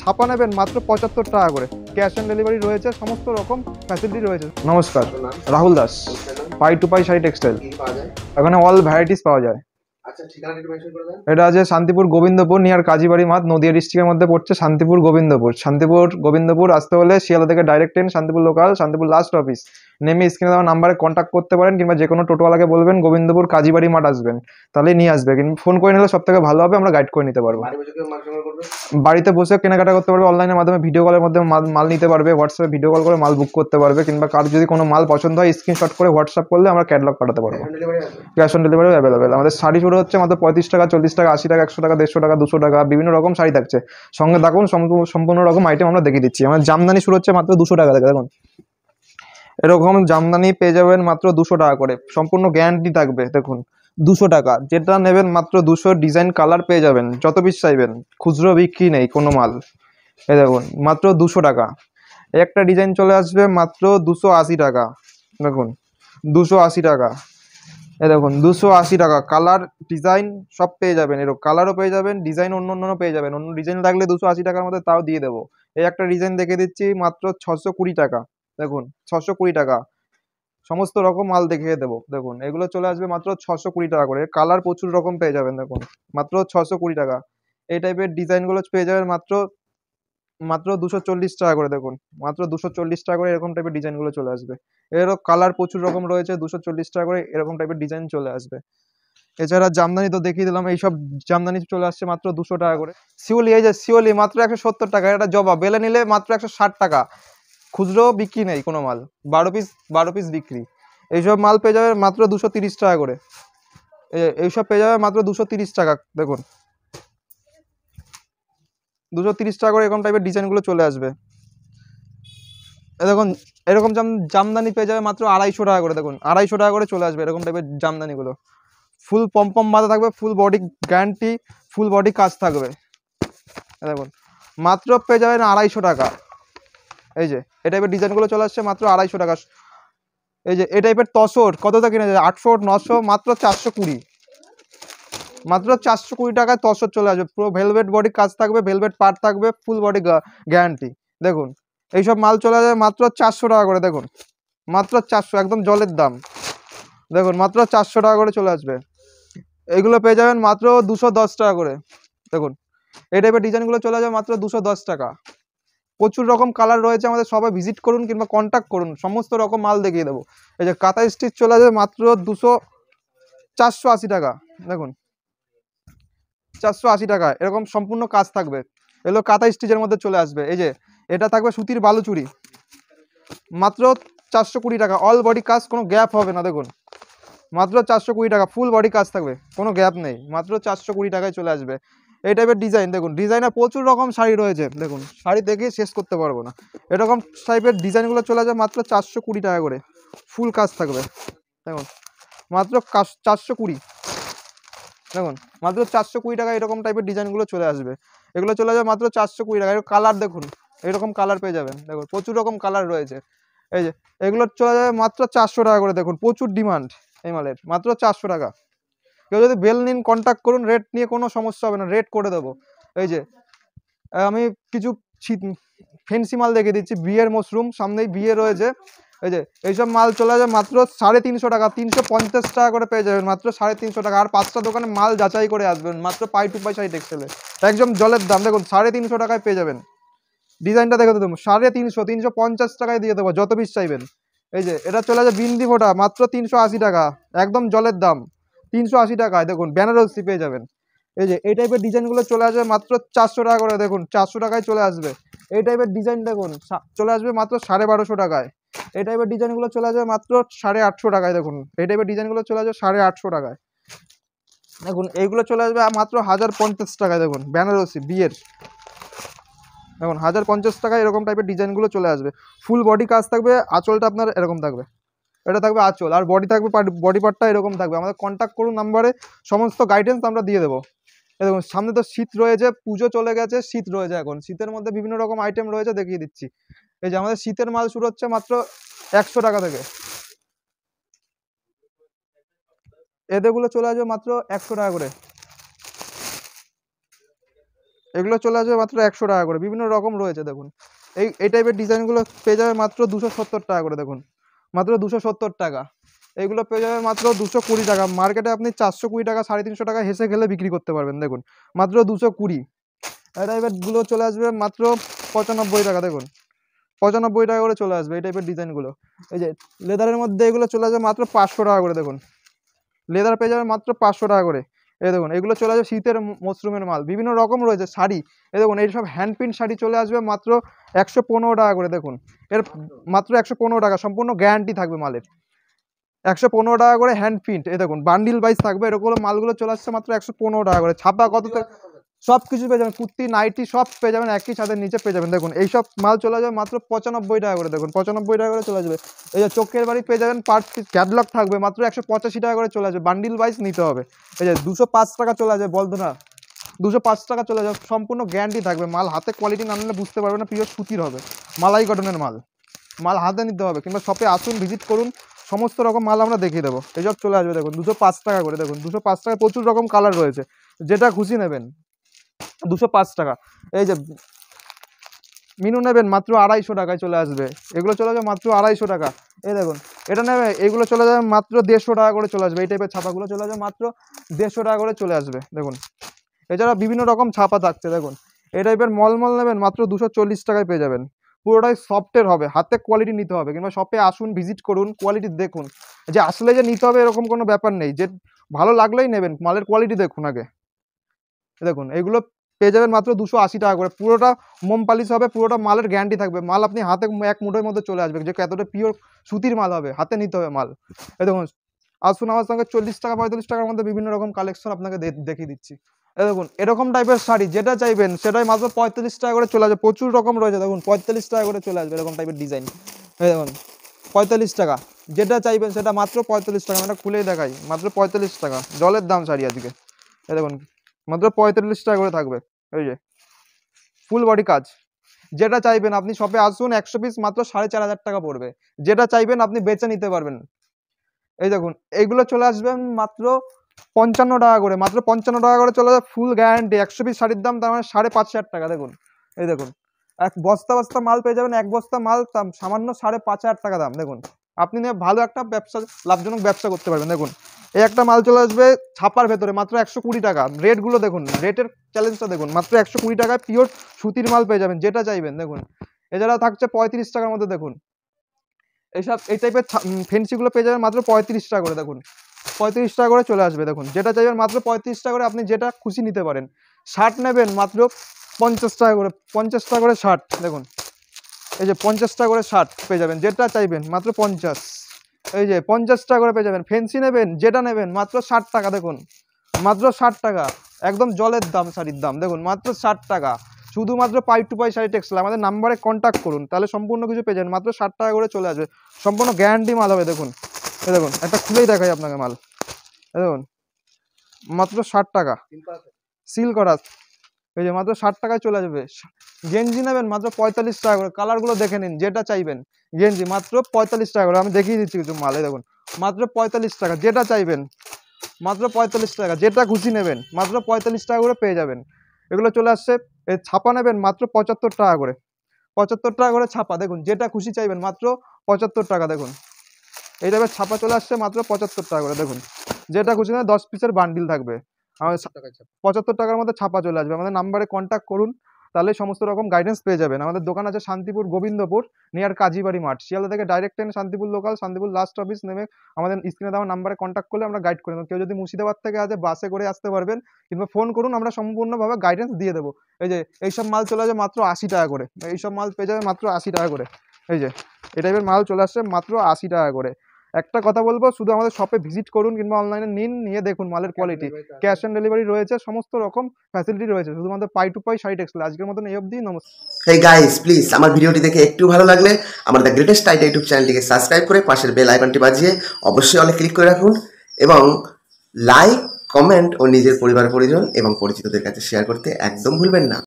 ছাপা নেবেন মাত্র পঁচাত্তর টাকা করে ক্যাশ অন ডেলিভারি রয়েছে সমস্ত রকম ফ্যাসিলিটি রয়েছে নমস্কার রাহুল দাস পাই টু পাই সাই টেক্সটাইল এখানে অল ভ্যারাইটিস পাওয়া যায় আচ্ছা, এটা আছে শান্তিপুর গোবিন্দপুর নিয়ার কাজীবাড়ি মাঠ নদিয়া ডিস্ট্রিক্টের মধ্যে পড়ছে শান্তিপুর গোবিন্দপুর শান্তিপুর গোবিন্দপুর আসতে হলে শিয়ালা থেকে direct train Shantipur local Shantipur last office নেমে স্ক্রিনে দেওয়া নাম্বারে কন্ট্যাক্ট করতে পারেন কিংবা যে কোনো টোটোওয়ালাকে বলবেন গোবিন্দপুর কাজীবাড়ি মাঠ আসবেন তাহলে নিয়ে আসবে কিন্তু ফোন করে নিলে সব থেকে ভালো হবে আমরা গাইড করে নিতে পারবো বাড়িতে বসে কেনাকাটা করতে পারবে অনলাইনের মাধ্যমে ভিডিও কলের মধ্যে মাল নিতে পারবে হোয়াটসঅ্যাপে ভিডিও কল করে মাল বুক করতে পারবে কিংবা কার যদি কোনো মাল পছন্দ হয় স্ক্রিনশট করে হোয়াটসঅ্যাপ করলে আমরা ক্যাটলগ পাঠাতে পারবো ক্যাশ অন ডেলিভারি অ্যাভেলেবেল আমাদের শাড়ি করে হচ্ছে মাত্র পঁয়ত্রিশ টাকা চল্লিশ টাকা আশি টাকা একশো টাকা দেড়শো টাকা দুশো টাকা বিভিন্ন রকম শাড়ি থাকছে সঙ্গে দেখুন সম্পূর্ণ রকম আইটেম আমরা দেখিয়ে দিচ্ছি আমার মানে জামদানি শুরু হচ্ছে মাত্র দুশো টাকা থেকে দেখুন এরকম জামদানি পেয়ে যাবেন মাত্র দুশো টাকা করে সম্পূর্ণ গ্যারান্টি থাকবে দেখুন দুশো টাকা যেটা নেবেন মাত্র দুশো ডিজাইন কালার পেয়ে যাবেন যত পিস চাইবেন খুচরো বিক্রি নেই কোনো মাল এ দেখুন মাত্র দুশো টাকা একটা ডিজাইন চলে আসবে মাত্র দুশো আশি টাকা দেখুন দুশো আশি টাকা এ দেখুন দুশো আশি টাকা কালার ডিজাইন সব পেয়ে যাবেন এরকম কালারও পেয়ে যাবেন ডিজাইন অন্য অন্য পেয়ে যাবেন অন্য ডিজাইন লাগলে দুশো আশি টাকার মধ্যে তাও দিয়ে দেবো এই একটা ডিজাইন দেখে দিচ্ছি মাত্র ছশো কুড়ি টাকা দেখুন ছশো কুড়ি টাকা সমস্ত রকম মাল দেখিয়ে দেবো দেখুন এগুলো চলে আসবে মাত্র ছশো কুড়ি টাকা করে কালার প্রচুর রকম পেয়ে যাবেন দেখুন মাত্র ছশো কুড়ি টাকা এই টাইপের ডিজাইনগুলো পেয়ে যাবেন মাত্র মাত্র দুশো চল্লিশ টাকা করে দেখুন মাত্র দুশো চল্লিশ টাকা করে এরকম টাইপের ডিজাইনগুলো চলে আসবে এরও কালার প্রচুর রকম রয়েছে দুশো চল্লিশ টাকা করে এরকম টাইপের ডিজাইন চলে আসবে এছাড়া জামদানি তো দেখিয়ে দিলাম এইসব জামদানি চলে আসছে মাত্র দুশো টাকা করে শিওলি এই যে শিওলি মাত্র একশো সত্তর টাকা এটা জবা বেলে নিলে মাত্র একশো ষাট টাকা খুচরো বিক্রি নেই কোনো মাল বারো পিস বারো পিস বিক্রি এইসব মাল পেয়ে যাবে মাত্র দুশো তিরিশ টাকা করে এইসব পেয়ে যাবে মাত্র দুশো তিরিশ টাকা দেখুন দুশো তিরিশ টাকা করে এরকম টাইপের ডিজাইনগুলো চলে আসবে দেখুন এরকম যেমন জামদানি পেয়ে যাবে মাত্র আড়াইশো টাকা করে দেখুন আড়াইশো টাকা করে চলে আসবে এরকম টাইপের জামদানিগুলো ফুল পম্পম বাঁধা থাকবে full body guarantee full body কাজ থাকবে দেখুন মাত্র পেয়ে যাবেন আড়াইশো টাকা এই যে এই টাইপের ডিজাইনগুলো চলে আসছে মাত্র আড়াইশো টাকা এই যে এই টাইপের তসর কতটা কিনে যায় আটশো নশো মাত্র চারশো কুড়ি মাত্র চারশো কুড়ি টাকায় তসর চলে আসবে পুরো ভেলভেট বডি কাজ থাকবে ভেলভেট পার থাকবে ফুল বডি গ্যারান্টি দেখুন এইসব মাল চলে যাবে মাত্র চারশো টাকা করে দেখুন মাত্র চারশো একদম জলের দাম দেখুন মাত্র চারশো টাকা করে চলে আসবে এইগুলো পেয়ে যাবেন মাত্র দুশো দশ টাকা করে দেখুন এই টাইপের ডিজাইনগুলো চলে যাবে মাত্র দুশো দশ টাকা প্রচুর রকম কালার রয়েছে আমাদের সবাই ভিজিট করুন কিংবা কন্ট্যাক্ট করুন সমস্ত রকম মাল দেখিয়ে দেবো এই যে কাতা স্টিচ চলে যাবে মাত্র দুশো চারশো আশি টাকা দেখুন চারশো আশি টাকা এরকম সম্পূর্ণ কাজ থাকবে এগুলো কাতা স্টিচের মধ্যে চলে আসবে এই যে এটা থাকবে সুতির বালুচুরি মাত্র চারশো কুড়ি টাকা অল বডি কাজ কোনো গ্যাপ হবে না দেখুন মাত্র চারশো কুড়ি টাকা ফুল বডি কাজ থাকবে কোনো গ্যাপ নেই মাত্র চারশো কুড়ি টাকায় চলে আসবে এই টাইপের ডিজাইন দেখুন ডিজাইনে প্রচুর রকম শাড়ি রয়েছে দেখুন শাড়ি দেখে শেষ করতে পারবো না এরকম টাইপের ডিজাইনগুলো চলে যাবে মাত্র চারশো কুড়ি টাকা করে ফুল কাজ থাকবে দেখুন মাত্র চারশো কুড়ি দেখুন মাত্র চারশো কুড়ি টাকা এরকম টাইপের ডিজাইনগুলো চলে আসবে এগুলো চলে যাবে মাত্র চারশো কুড়ি টাকা কালার দেখুন এরকম কালার পেয়ে যাবেন দেখুন প্রচুর রকম কালার রয়েছে এই যে এগুলো চলে যাবে মাত্র চারশো টাকা করে দেখুন প্রচুর ডিমান্ড এই মালের মাত্র চারশো টাকা কেউ যদি বেল নিন কন্ট্যাক্ট করুন রেট নিয়ে কোনো সমস্যা হবে না রেট করে দেবো এই যে আমি কিছু ফেন্সি মাল দেখে দিচ্ছি বিয়ের মশরুম সামনেই বিয়ে রয়েছে এই যে এইসব মাল চলে যাবে মাত্র সাড়ে তিনশো টাকা তিনশো পঞ্চাশ টাকা করে পেয়ে যাবেন মাত্র সাড়ে তিনশো টাকা আর পাঁচটা দোকানে মাল যাচাই করে আসবেন মাত্র পাই টু পাই সাইড এক্সেলে একদম জলের দাম দেখুন সাড়ে তিনশো টাকায় পেয়ে যাবেন ডিজাইনটা দেখে দেবো সাড়ে তিনশো তিনশো পঞ্চাশ টাকায় দিয়ে দেবো যত বিশ চাইবেন এই যে এটা চলে যাবে বিন্দি ফোটা মাত্র তিনশো আশি টাকা একদম জলের দাম তিনশো আশি টাকায় দেখুন বেনারসি পেয়ে যাবেন এই যে এই টাইপের ডিজাইনগুলো চলে আসবে মাত্র চারশো টাকা করে দেখুন চারশো টাকায় চলে আসবে এই টাইপের ডিজাইন দেখুন চলে আসবে মাত্র সাড়ে বারোশো টাকায় এই টাইপের ডিজাইনগুলো চলে যাবে মাত্র সাড়ে আটশো টাকায় দেখুন এই টাইপের ডিজাইনগুলো চলে যাবে সাড়ে আটশো টাকায় দেখুন এইগুলো চলে আসবে মাত্র হাজার পঞ্চাশ টাকায় দেখুন বেনারসি বিয়ের দেখুন হাজার পঞ্চাশ টাকা এরকম টাইপের ডিজাইনগুলো চলে আসবে ফুল বডি কাজ থাকবে আঁচলটা আপনার এরকম থাকবে এটা থাকবে আঁচল আর বডি থাকবে বডি পার্টটা এরকম থাকবে আমাদের কন্ট্যাক্ট করুন নাম্বারে সমস্ত গাইডেন্স আমরা দিয়ে দেবো দেখুন সামনে তো শীত রয়েছে পুজো চলে গেছে শীত রয়েছে এখন শীতের মধ্যে বিভিন্ন রকম আইটেম রয়েছে দেখিয়ে দিচ্ছি এই যে আমাদের শীতের মাল শুরু হচ্ছে মাত্র একশো টাকা থেকে এদেরগুলো চলে আসবে মাত্র একশো টাকা করে এগুলো চলে আসবে মাত্র একশো টাকা করে বিভিন্ন রকম রয়েছে দেখুন এই এই টাইপের ডিজাইনগুলো পেয়ে যাবে মাত্র দুশো সত্তর টাকা করে দেখুন মাত্র দুশো সত্তর টাকা এইগুলো পেয়ে যাবে মাত্র দুশো কুড়ি টাকা মার্কেটে আপনি চারশো কুড়ি টাকা সাড়ে তিনশো টাকা হেসে গেলে বিক্রি করতে পারবেন দেখুন মাত্র দুশো কুড়ি এই গুলো চলে আসবে মাত্র পঁচানব্বই টাকা দেখুন পঁচানব্বই টাকা করে চলে আসবে এই টাইপের ডিজাইনগুলো এই যে লেদারের মধ্যে এগুলো চলে আসবে মাত্র পাঁচশো টাকা করে দেখুন লেদার পেয়ে যাবে মাত্র পাঁচশো টাকা করে এই দেখুন এগুলো চলে আসবে শীতের মশরুমের মাল বিভিন্ন রকম রয়েছে শাড়ি এই দেখুন এই সব হ্যান্ড প্রিন্ট শাড়ি চলে আসবে মাত্র একশো পনেরো টাকা করে দেখুন এর মাত্র একশো পনেরো টাকা সম্পূর্ণ গ্যারান্টি থাকবে মালের একশো পনেরো টাকা করে হ্যান্ড প্রিন্ট এ দেখুন বান্ডিল বাইস থাকবে এরকম মালগুলো চলে আসছে মাত্র একশো পনেরো টাকা করে ছাপা কত সব কিছু পেয়ে যাবেন কুর্তি নাইটি সব পেয়ে যাবেন একই সাথে নিচে পেয়ে যাবেন দেখুন এইসব মাল চলে যাবে মাত্র পঁচানব্বই টাকা করে দেখুন পঁচানব্বই টাকা করে চলে যাবে এই যে চোখের বাড়ি পেয়ে যাবেন পার্ট ক্যাটলগ থাকবে মাত্র একশো পঁচাশি টাকা করে চলে আসবে বান্ডিল ওয়াইজ নিতে হবে এই যে দুশো পাঁচ টাকা চলে আসবে না দুশো পাঁচ টাকা চলে যাবে সম্পূর্ণ গ্যারান্টি থাকবে মাল হাতে কোয়ালিটি না নিলে বুঝতে পারবে না পিওর সুতির হবে মালাই কটনের মাল মাল হাতে নিতে হবে কিংবা শপে আসুন ভিজিট করুন সমস্ত রকম মাল আমরা দেখিয়ে দেবো এইসব চলে আসবে দেখুন দুশো পাঁচ টাকা করে দেখুন দুশো পাঁচ টাকায় প্রচুর রকম কালার রয়েছে যেটা খুশি নেবেন দুশো পাঁচ টাকা এই যে মিনু নেবেন মাত্র আড়াইশো টাকায় চলে আসবে এগুলো চলে যাবে মাত্র আড়াইশো টাকা এই দেখুন এটা নেবে এগুলো চলে যাবে মাত্র দেড়শো টাকা করে চলে আসবে এই টাইপের ছাপাগুলো চলে যাবে মাত্র দেড়শো টাকা করে চলে আসবে দেখুন এছাড়া বিভিন্ন রকম ছাপা থাকছে দেখুন এই টাইপের মলমল নেবেন মাত্র দুশো চল্লিশ টাকায় পেয়ে যাবেন পুরোটাই সফটের হবে হাতে কোয়ালিটি নিতে হবে কিংবা শপে আসুন ভিজিট করুন কোয়ালিটি দেখুন যে আসলে যে নিতে হবে এরকম কোনো ব্যাপার নেই যে ভালো লাগলেই নেবেন মালের কোয়ালিটি দেখুন আগে দেখুন এইগুলো পেয়ে যাবেন মাত্র দুশো আশি টাকা করে পুরোটা মোম পালিশ হবে পুরোটা মালের গ্যারান্টি থাকবে মাল আপনি হাতে এক মুঠোর মধ্যে চলে আসবে যে কতটা পিওর সুতির মাল হবে হাতে নিতে হবে মাল এই দেখুন আসুন আমার সঙ্গে চল্লিশ টাকা পঁয়তাল্লিশ টাকার মধ্যে বিভিন্ন রকম কালেকশন আপনাকে দেখিয়ে দিচ্ছি দেখুন এরকম টাইপের শাড়ি যেটা চাইবেন সেটাই মাত্র পঁয়তাল্লিশ টাকা করে চলে আসবে প্রচুর রকম রয়েছে দেখুন পঁয়তাল্লিশ টাকা করে চলে আসবে এরকম টাইপের ডিজাইন এই দেখুন পঁয়তাল্লিশ টাকা যেটা চাইবেন সেটা মাত্র পঁয়তাল্লিশ টাকা মানে খুলেই দেখাই মাত্র পঁয়তাল্লিশ টাকা জলের দাম শাড়ি আজকে এই দেখুন মাত্র পঁয়তাল্লিশ টাকা করে থাকবে এই যে ফুল বডি কাজ যেটা চাইবেন আপনি শপে আসুন একশো পিস মাত্র সাড়ে চার হাজার টাকা পড়বে যেটা চাইবেন আপনি বেচে নিতে পারবেন এই দেখুন এইগুলো চলে আসবেন মাত্র পঞ্চান্ন টাকা করে মাত্র পঞ্চান্ন টাকা করে চলে যাবে ফুল গ্যারান্টি একশো পিস শাড়ির দাম তার মানে সাড়ে পাঁচ হাজার টাকা দেখুন এই দেখুন এক বস্তা বস্তা মাল পেয়ে যাবেন এক বস্তা মাল সামান্য সাড়ে পাঁচ হাজার টাকা দাম দেখুন আপনি নিয়ে ভালো একটা ব্যবসা লাভজনক ব্যবসা করতে পারবেন দেখুন এই একটা মাল চলে আসবে ছাপার ভেতরে মাত্র একশো কুড়ি টাকা রেটগুলো দেখুন রেটের চ্যালেঞ্জটা দেখুন মাত্র একশো কুড়ি টাকায় পিওর সুতির মাল পেয়ে যাবেন যেটা চাইবেন দেখুন এছাড়া থাকছে পঁয়ত্রিশ টাকার মধ্যে দেখুন এইসব এই টাইপের ফেন্সিগুলো পেয়ে যাবেন মাত্র পঁয়ত্রিশ টাকা করে দেখুন পঁয়ত্রিশ টাকা করে চলে আসবে দেখুন যেটা চাইবেন মাত্র পঁয়ত্রিশ টাকা করে আপনি যেটা খুশি নিতে পারেন শার্ট নেবেন মাত্র পঞ্চাশ টাকা করে পঞ্চাশ টাকা করে শার্ট দেখুন এই যে পঞ্চাশটা করে শার্ট পেয়ে যাবেন যেটা চাইবেন মাত্র পঞ্চাশ এই যে পঞ্চাশটা করে পেয়ে যাবেন ফেন্সি নেবেন যেটা নেবেন মাত্র ষাট টাকা দেখুন মাত্র ষাট টাকা একদম জলের দাম শাড়ির দাম দেখুন মাত্র ষাট টাকা শুধুমাত্র পাই টু পাই শাড়ি টেক্সটাইল আমাদের নাম্বারে কন্ট্যাক্ট করুন তাহলে সম্পূর্ণ কিছু পেয়ে যাবেন মাত্র ষাট টাকা করে চলে আসবে সম্পূর্ণ গ্যারান্টি মাল হবে দেখুন এ দেখুন একটা খুলেই দেখাই আপনাকে মাল দেখুন মাত্র ষাট টাকা সিল করা এই যে মাত্র ষাট টাকায় চলে যাবে গেঞ্জি নেবেন মাত্র পঁয়তাল্লিশ টাকা করে কালারগুলো দেখে নিন যেটা চাইবেন গেঞ্জি মাত্র পঁয়তাল্লিশ টাকা করে আমি দেখিয়ে দিচ্ছি কিছু মালে দেখুন মাত্র পঁয়তাল্লিশ টাকা যেটা চাইবেন মাত্র পঁয়তাল্লিশ টাকা যেটা খুশি নেবেন মাত্র পঁয়তাল্লিশ টাকা করে পেয়ে যাবেন এগুলো চলে আসছে ছাপা নেবেন মাত্র পঁচাত্তর টাকা করে পঁচাত্তর টাকা করে ছাপা দেখুন যেটা খুশি চাইবেন মাত্র পঁচাত্তর টাকা দেখুন এইভাবে ছাপা চলে আসছে মাত্র পঁচাত্তর টাকা করে দেখুন যেটা খুশি না দশ পিসের বান্ডিল থাকবে আচ্ছা। পঁচাত্তর টাকার মধ্যে ছাপা চলে আসবে আমাদের নাম্বারে কন্ট্যাক্ট করুন তাহলে সমস্ত রকম গাইডেন্স পেয়ে যাবেন আমাদের দোকান আছে শান্তিপুর গোবিন্দপুর নিয়ার কাজীবাড়ি মাঠ শিয়ালদা থেকে direct train Shantipur local Shantipur last office নেমে আমাদের স্ক্রিনে দেওয়া নাম্বারে কন্ট্যাক্ট করলে আমরা গাইড করে দেবো কেউ যদি মুর্শিদাবাদ থেকে আসে বাসে করে আসতে পারবেন কিংবা ফোন করুন আমরা সম্পূর্ণভাবে গাইডেন্স দিয়ে দেবো এই যে এইসব মাল চলে আসবে মাত্র আশি টাকা করে এইসব মাল পেয়ে যাবে মাত্র আশি টাকা করে এই যে এই টাইপের মাল চলে আসছে মাত্র আশি টাকা করে একটা কথা বলবো শুধু আমাদের শপে ভিজিট করুন কিংবা অনলাইনে নিন নিয়ে দেখুন মালের কোয়ালিটি ক্যাশ অন ডেলিভারি রয়েছে সমস্ত রকম ফ্যাসিলিটি রয়েছে শুধুমাত্র পাই টু পাই সাইট এক্সেল আজকের মতন এই অবধি নমস্কার এই গাইস প্লিজ আমার ভিডিওটি দেখে একটু ভালো লাগলে আমার দ্য গ্রেটেস্ট টাইট ইউটিউব চ্যানেলটিকে সাবস্ক্রাইব করে পাশের বেল আইকনটি বাজিয়ে অবশ্যই অনেক ক্লিক করে রাখুন এবং লাইক কমেন্ট ও নিজের পরিবার পরিজন এবং পরিচিতদের কাছে শেয়ার করতে একদম ভুলবেন না